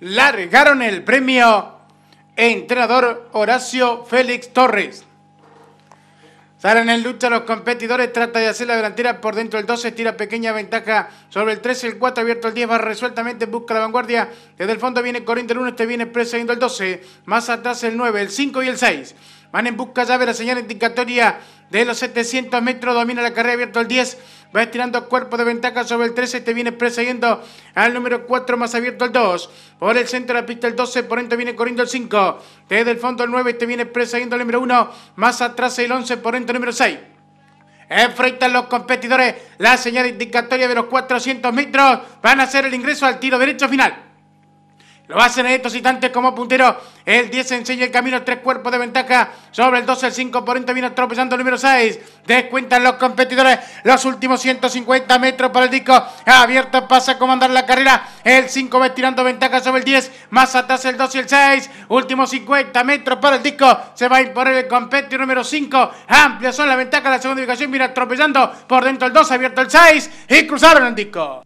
largaron el premio entrenador Horacio Félix Torres. Salen en lucha los competidores, trata de hacer la delantera por dentro del 12, tira pequeña ventaja sobre el 13, el 4 abierto el 10, va resueltamente, busca la vanguardia, desde el fondo viene corriente el 1, este viene yendo el 12, más atrás el 9, el 5 y el 6. Van en busca llave la señal indicatoria de los 700 metros. Domina la carrera abierto el 10. Va estirando cuerpo de ventaja sobre el 13. Este viene persiguiendo al número 4. Más abierto el 2. Por el centro de la pista el 12. Por dentro viene corriendo el 5. Desde el fondo el 9. Este viene persiguiendo al número 1. Más atrás el 11. Por dentro el número 6. Enfrentan los competidores. La señal indicatoria de los 400 metros. Van a hacer el ingreso al tiro derecho final. Lo hacen estos instantes como puntero. El 10 enseña el camino, tres cuerpos de ventaja sobre el 12, el 5 por viene tropezando el número 6. Descuentan los competidores los últimos 150 metros para el disco. Abierto pasa a comandar la carrera. El 5 va tirando ventaja sobre el 10. Más atrás el 2 y el 6. Últimos 50 metros para el disco. Se va a imponer el competidor número 5. Amplia son la ventaja. La segunda ubicación viene atropellando por dentro el 2. Abierto el 6. Y cruzaron el disco.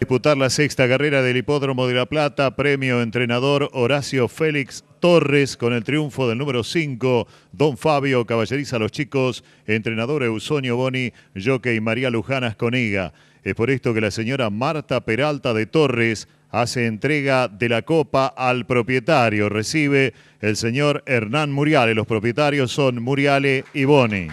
disputar la sexta carrera del Hipódromo de La Plata, premio entrenador Horacio Félix Torres con el triunfo del número 5, Don Fabio Caballeriza a los chicos, entrenador Eusonio Boni, jockey María Lujanas Coniga. Es por esto que la señora Marta Peralta de Torres hace entrega de la copa al propietario. Recibe el señor Hernán Muriale. Los propietarios son Muriale y Boni.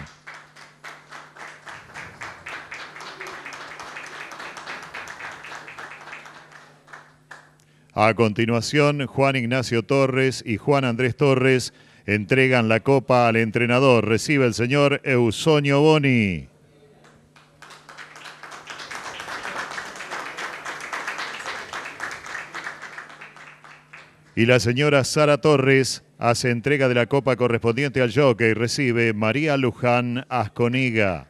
A continuación, Juan Ignacio Torres y Juan Andrés Torres entregan la copa al entrenador. Recibe el señor Eusonio Boni. Y la señora Sara Torres hace entrega de la copa correspondiente al jockey. Recibe María Luján Asconiga.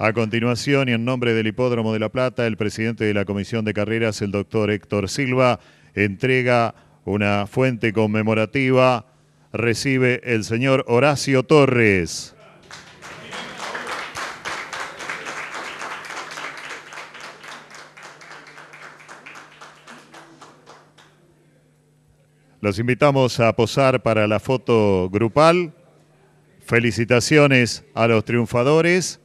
A continuación, y en nombre del Hipódromo de La Plata, el presidente de la Comisión de Carreras, el doctor Héctor Silva, entrega una fuente conmemorativa. Recibe el señor Horacio Torres. Los invitamos a posar para la foto grupal. Felicitaciones a los triunfadores.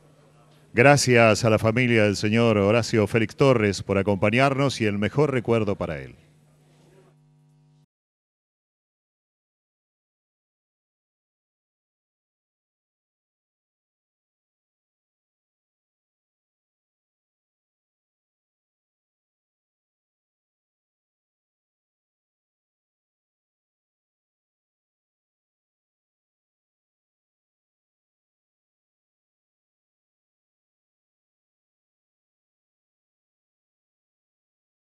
Gracias a la familia del señor Horacio Félix Torres por acompañarnos y el mejor recuerdo para él.